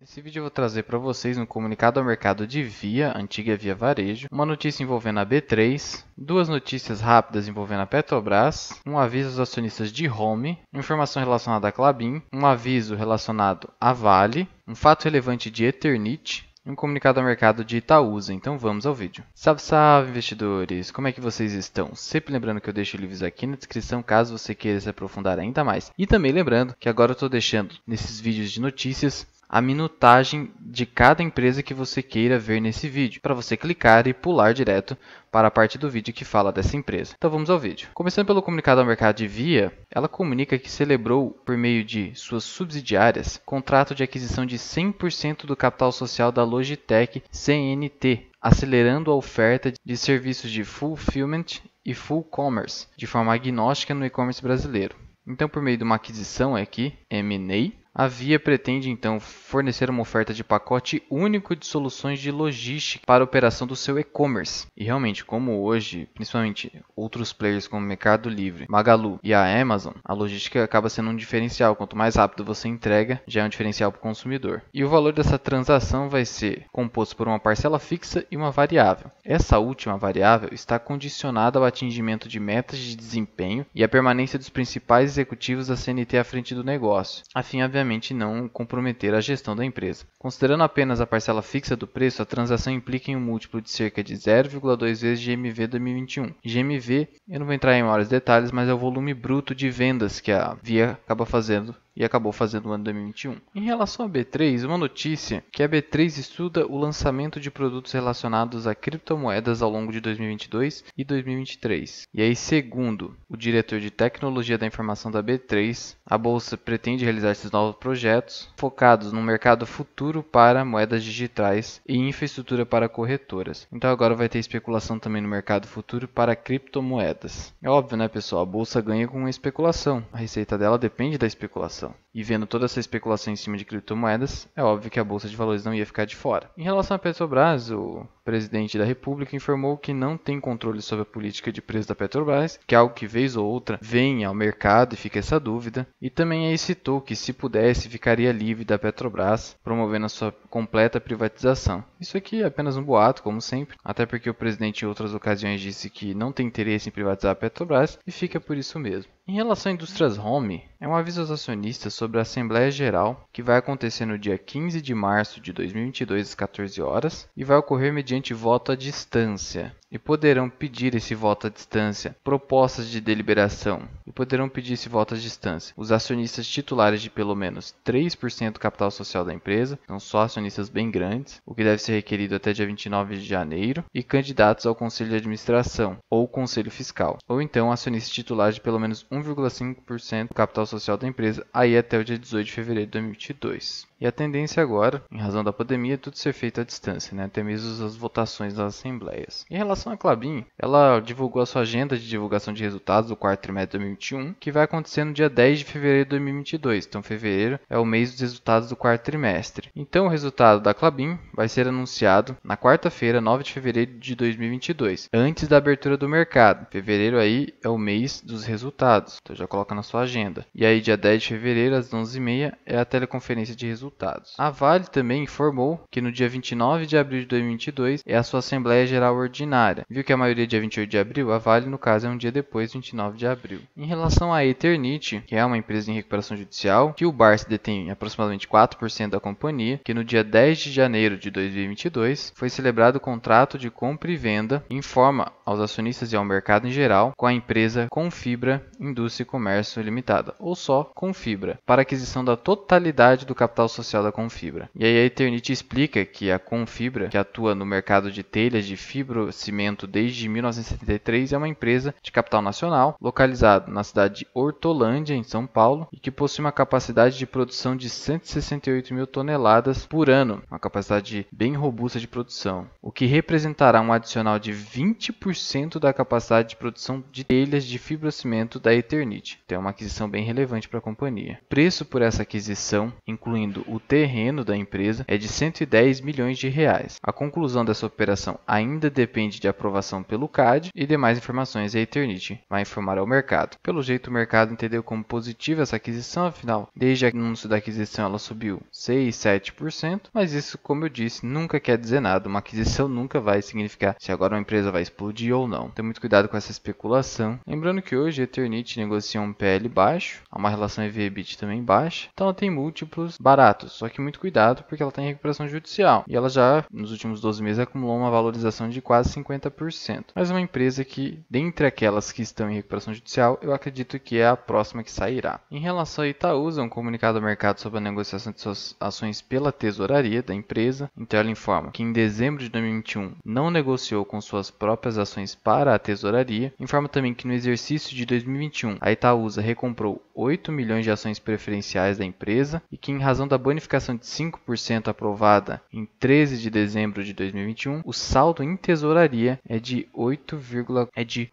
Nesse vídeo eu vou trazer para vocês um comunicado ao mercado de Via, antiga Via Varejo, uma notícia envolvendo a B3, duas notícias rápidas envolvendo a Petrobras, um aviso aos acionistas de Home, informação relacionada à Clabin, um aviso relacionado à Vale, um fato relevante de Eternit, um comunicado ao mercado de Itaúsa. Então vamos ao vídeo. Salve, salve, investidores! Como é que vocês estão? Sempre lembrando que eu deixo livros aqui na descrição caso você queira se aprofundar ainda mais. E também lembrando que agora eu estou deixando nesses vídeos de notícias a minutagem de cada empresa que você queira ver nesse vídeo, para você clicar e pular direto para a parte do vídeo que fala dessa empresa. Então vamos ao vídeo. Começando pelo comunicado ao mercado de Via, ela comunica que celebrou, por meio de suas subsidiárias, contrato de aquisição de 100% do capital social da Logitech CNT, acelerando a oferta de serviços de fulfillment e full commerce de forma agnóstica no e-commerce brasileiro. Então, por meio de uma aquisição aqui, M&A, a Via pretende então fornecer uma oferta de pacote único de soluções de logística para a operação do seu e-commerce. E realmente, como hoje, principalmente outros players como Mercado Livre, Magalu e a Amazon, a logística acaba sendo um diferencial. Quanto mais rápido você entrega, já é um diferencial para o consumidor. E o valor dessa transação vai ser composto por uma parcela fixa e uma variável. Essa última variável está condicionada ao atingimento de metas de desempenho e à permanência dos principais executivos da CNT à frente do negócio. Afim, obviamente, obviamente não comprometer a gestão da empresa. Considerando apenas a parcela fixa do preço, a transação implica em um múltiplo de cerca de 0,2 vezes GMV 2021. GMV, eu não vou entrar em maiores detalhes, mas é o volume bruto de vendas que a Via acaba fazendo e acabou fazendo o ano 2021. Em relação à B3, uma notícia que a B3 estuda o lançamento de produtos relacionados a criptomoedas ao longo de 2022 e 2023. E aí, segundo o diretor de tecnologia da informação da B3, a bolsa pretende realizar esses novos projetos focados no mercado futuro para moedas digitais e infraestrutura para corretoras. Então agora vai ter especulação também no mercado futuro para criptomoedas. É óbvio, né, pessoal? A bolsa ganha com a especulação. A receita dela depende da especulação. E vendo toda essa especulação em cima de criptomoedas, é óbvio que a bolsa de valores não ia ficar de fora. Em relação à Petrobras, o presidente da República informou que não tem controle sobre a política de preço da Petrobras, que é algo que vez ou outra vem ao mercado e fica essa dúvida, e também aí citou que se pudesse ficaria livre da Petrobras, promovendo a sua completa privatização. Isso aqui é apenas um boato, como sempre, até porque o presidente em outras ocasiões disse que não tem interesse em privatizar a Petrobras e fica por isso mesmo. Em relação à indústrias home, é um aviso aos acionistas sobre a Assembleia Geral que vai acontecer no dia 15 de março de 2022 às 14 horas e vai ocorrer mediante voto à distância e poderão pedir esse voto à distância, propostas de deliberação, e poderão pedir esse voto à distância. Os acionistas titulares de pelo menos 3% do capital social da empresa, são só acionistas bem grandes, o que deve ser requerido até dia 29 de janeiro, e candidatos ao conselho de administração ou conselho fiscal, ou então acionistas titulares de pelo menos 1,5% do capital social da empresa, aí até o dia 18 de fevereiro de 2022. E a tendência agora, em razão da pandemia, é tudo ser feito à distância, né? até mesmo as votações das assembleias. Em relação à Clabin, ela divulgou a sua agenda de divulgação de resultados do quarto trimestre de 2021, que vai acontecer no dia 10 de fevereiro de 2022. Então, fevereiro é o mês dos resultados do quarto trimestre. Então, o resultado da Clabin vai ser anunciado na quarta-feira, 9 de fevereiro de 2022, antes da abertura do mercado. Fevereiro aí é o mês dos resultados, então já coloca na sua agenda. E aí, dia 10 de fevereiro, às 11h30, é a teleconferência de resultados resultados. A Vale também informou que no dia 29 de abril de 2022 é a sua Assembleia Geral Ordinária, viu que a maioria é dia 28 de abril, a Vale, no caso, é um dia depois, 29 de abril. Em relação à Eternit, que é uma empresa em recuperação judicial, que o Barça detém aproximadamente 4% da companhia, que no dia 10 de janeiro de 2022 foi celebrado o contrato de compra e venda, informa aos acionistas e ao mercado em geral, com a empresa Confibra Indústria e Comércio Limitada, ou só Confibra, para aquisição da totalidade do capital social associada com fibra. E aí a Eternit explica que a Confibra, que atua no mercado de telhas de fibrocimento desde 1973, é uma empresa de capital nacional, localizada na cidade de Hortolândia, em São Paulo, e que possui uma capacidade de produção de 168 mil toneladas por ano, uma capacidade bem robusta de produção, o que representará um adicional de 20% da capacidade de produção de telhas de fibrocimento da Eternit. Então é uma aquisição bem relevante para a companhia. Preço por essa aquisição, incluindo o terreno da empresa é de 110 milhões de reais. A conclusão dessa operação ainda depende de aprovação pelo CAD e demais informações a Eternity vai informar ao mercado. Pelo jeito, o mercado entendeu como positiva essa aquisição, afinal, desde o anúncio da aquisição ela subiu 6, 7%, mas isso, como eu disse, nunca quer dizer nada. Uma aquisição nunca vai significar se agora uma empresa vai explodir ou não. Então, muito cuidado com essa especulação. Lembrando que hoje a Eternity negocia um PL baixo, uma relação EV-EBIT também baixa, então ela tem múltiplos baratos só que muito cuidado, porque ela está em recuperação judicial. E ela já, nos últimos 12 meses, acumulou uma valorização de quase 50%. Mas uma empresa que, dentre aquelas que estão em recuperação judicial, eu acredito que é a próxima que sairá. Em relação a Itaúsa, é um comunicado ao mercado sobre a negociação de suas ações pela tesouraria da empresa. Então ela informa que em dezembro de 2021 não negociou com suas próprias ações para a tesouraria. Informa também que no exercício de 2021 a Itaúsa recomprou 8 milhões de ações preferenciais da empresa e que em razão da bonificação de 5% aprovada em 13 de dezembro de 2021, o saldo em tesouraria é de 8,4 é de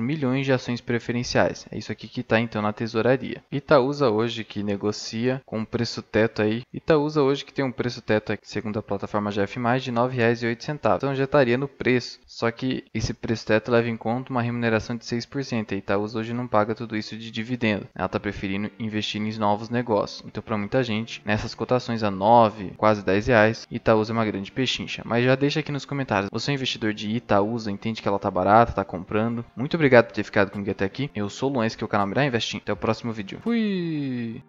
milhões de ações preferenciais. É isso aqui que está então na tesouraria. Itaúsa hoje que negocia com o preço teto aí. Itaúsa hoje que tem um preço teto aqui, segundo a plataforma GF+, de R$ 9,08. Então já estaria no preço. Só que esse preço teto leva em conta uma remuneração de 6%. E Itaúsa hoje não paga tudo isso de dividendo. Ela está preferindo investir em novos negócios. Então para muita gente Nessas cotações a 9, quase 10 reais, Itaúsa é uma grande pechincha. Mas já deixa aqui nos comentários, você é investidor de Itaúsa, entende que ela tá barata, tá comprando. Muito obrigado por ter ficado comigo até aqui. Eu sou o Luan, esse que é o canal Mirar Investir. Até o próximo vídeo. Fui!